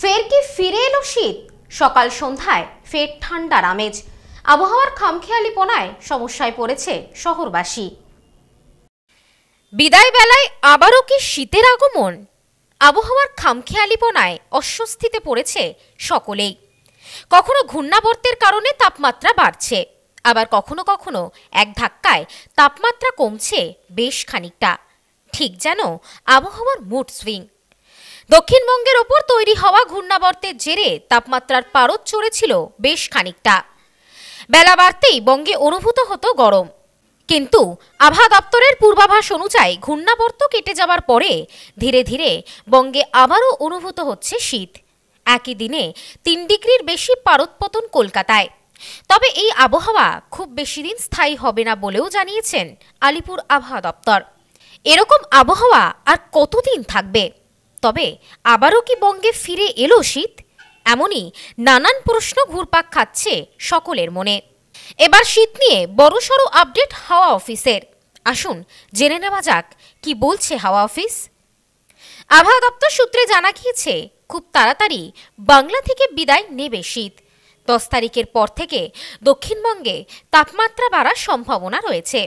ফের কি ফিরে এলো শীত সকাল সন্ধ্যায় ফের ঠান্ডার আমেজ আবহাওয়ার খামখেয়ালিপনায় সমস্যায় পড়েছে শহরবাসী বিদায় বেলায় আবারও কি শীতের আগমন আবহাওয়ার খামখেয়ালিপনায় অস্বস্তিতে পড়েছে সকলেই কখনো ঘূর্ণাবর্তের কারণে তাপমাত্রা বাড়ছে আবার কখনো কখনো এক ধাক্কায় তাপমাত্রা কমছে বেশ খানিকটা ঠিক যেন আবহাওয়ার মুড সুইং দক্ষিণবঙ্গের ওপর তৈরি হওয়া ঘূর্ণাবর্তের জেরে তাপমাত্রার পারদ চড়েছিল বেশ খানিকটা বেলা বাড়তেই বঙ্গে অনুভূত হতো গরম কিন্তু আবহাওয়া দপ্তরের পূর্বাভাস অনুযায়ী ঘূর্ণাবর্ত কেটে যাওয়ার পরে ধীরে ধীরে বঙ্গে আবারও অনুভূত হচ্ছে শীত একই দিনে তিন ডিগ্রির বেশি পারদপতন কলকাতায় তবে এই আবহাওয়া খুব বেশি দিন স্থায়ী হবে না বলেও জানিয়েছেন আলিপুর আবহাওয়া দপ্তর এরকম আবহাওয়া আর কতদিন থাকবে তবে আবারও কি বঙ্গে ফিরে এলো শীত এমনই নানান প্রশ্ন ঘুরপাক খাচ্ছে সকলের মনে এবার শীত নিয়ে সড়ো আপডেট হাওয়া অফিসের আসুন জেনে নেওয়া যাক কি বলছে হাওয়া অফিস আবহাওয়া দপ্তর সূত্রে জানা গিয়েছে খুব তাড়াতাড়ি বাংলা থেকে বিদায় নেবে শীত দশ তারিখের পর থেকে দক্ষিণবঙ্গে তাপমাত্রা বাড়ার সম্ভাবনা রয়েছে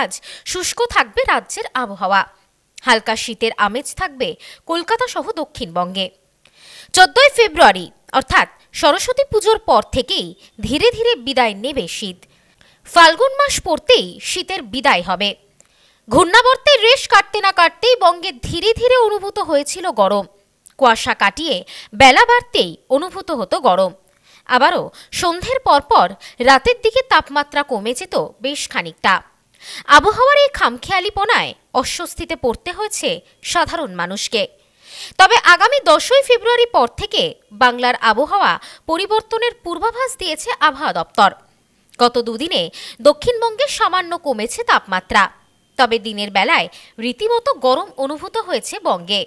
আজ শুষ্ক থাকবে রাজ্যের আবহাওয়া হালকা শীতের আমেজ থাকবে কলকাতা সহ দক্ষিণবঙ্গে চোদ্দই ফেব্রুয়ারি অর্থাৎ সরস্বতী পুজোর পর থেকেই ধীরে ধীরে বিদায় নেবে শীত ফাল্গুন মাস পড়তেই শীতের বিদায় হবে ঘূর্ণাবর্তের রেশ কাটতে না কাটতেই বঙ্গে ধীরে ধীরে অনুভূত হয়েছিল গরম কুয়াশা কাটিয়ে বেলা বাড়তেই অনুভূত হতো গরম আবারও সন্ধ্যের পরপর রাতের দিকে তাপমাত্রা কমে যেত বেশ খানিকটা আবহাওয়ার এই খামখেয়ালিপনায় অস্বস্তিতে পড়তে হয়েছে সাধারণ মানুষকে তবে আগামী দশই ফেব্রুয়ারি পর থেকে বাংলার আবহাওয়া পরিবর্তনের পূর্বাভাস দিয়েছে আবহাওয়া দপ্তর গত দুদিনে দক্ষিণবঙ্গে সামান্য কমেছে তাপমাত্রা তবে দিনের বেলায় রীতিমতো গরম অনুভূত হয়েছে বঙ্গে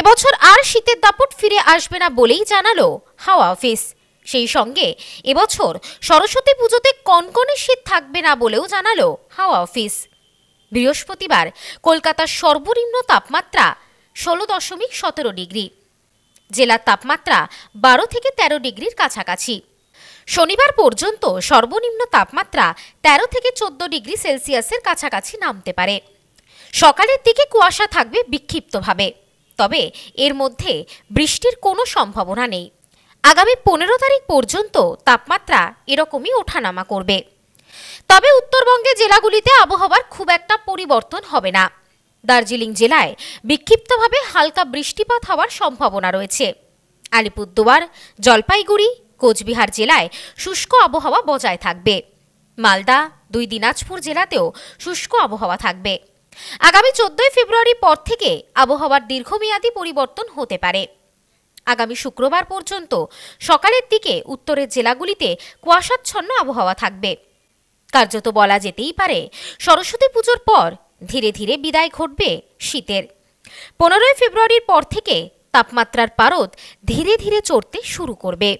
এবছর আর শীতের দাপট ফিরে আসবে না বলেই জানালো হাওয়া অফিস সেই সঙ্গে এবছর সরস্বতী পুজোতে কনকনে শীত থাকবে না বলেও জানালো হাওয়া অফিস বৃহস্পতিবার কলকাতার সর্বনিম্ন তাপমাত্রা ষোলো দশমিক সতেরো ডিগ্রি জেলার তাপমাত্রা বারো থেকে তেরো ডিগ্রির কাছাকাছি শনিবার পর্যন্ত সর্বনিম্ন তাপমাত্রা ১৩ থেকে চোদ্দ ডিগ্রি সেলসিয়াসের কাছাকাছি নামতে পারে সকালের দিকে কুয়াশা থাকবে বিক্ষিপ্তভাবে তবে এর মধ্যে বৃষ্টির কোনো সম্ভাবনা নেই আগামী পনেরো তারিখ পর্যন্ত তাপমাত্রা এরকমই ওঠানামা করবে তবে উত্তরবঙ্গে জেলাগুলিতে আবহাওয়ার খুব একটা পরিবর্তন হবে না দার্জিলিং জেলায় বিক্ষিপ্তভাবে হালকা বৃষ্টিপাত হওয়ার সম্ভাবনা রয়েছে আলিপুরদুয়ার জলপাইগুড়ি কোচবিহার জেলায় শুষ্ক আবহাওয়া বজায় থাকবে মালদা দুই দিনাজপুর জেলাতেও শুষ্ক আবহাওয়া থাকবে আগামী চোদ্দই ফেব্রুয়ারি পর থেকে আবহাওয়ার দীর্ঘমেয়াদী পরিবর্তন হতে পারে আগামী শুক্রবার পর্যন্ত সকালের দিকে উত্তরের জেলাগুলিতে কুয়াশাচ্ছন্ন আবহাওয়া থাকবে কার্যত বলা যেতেই পারে সরস্বতী পুজোর পর ধীরে ধীরে বিদায় ঘটবে শীতের পনেরোই ফেব্রুয়ারির পর থেকে তাপমাত্রার পারদ ধীরে ধীরে চড়তে শুরু করবে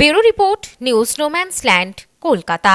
ব্যুরো রিপোর্ট নিউজ নোম্যান্স ল্যান্ড কলকাতা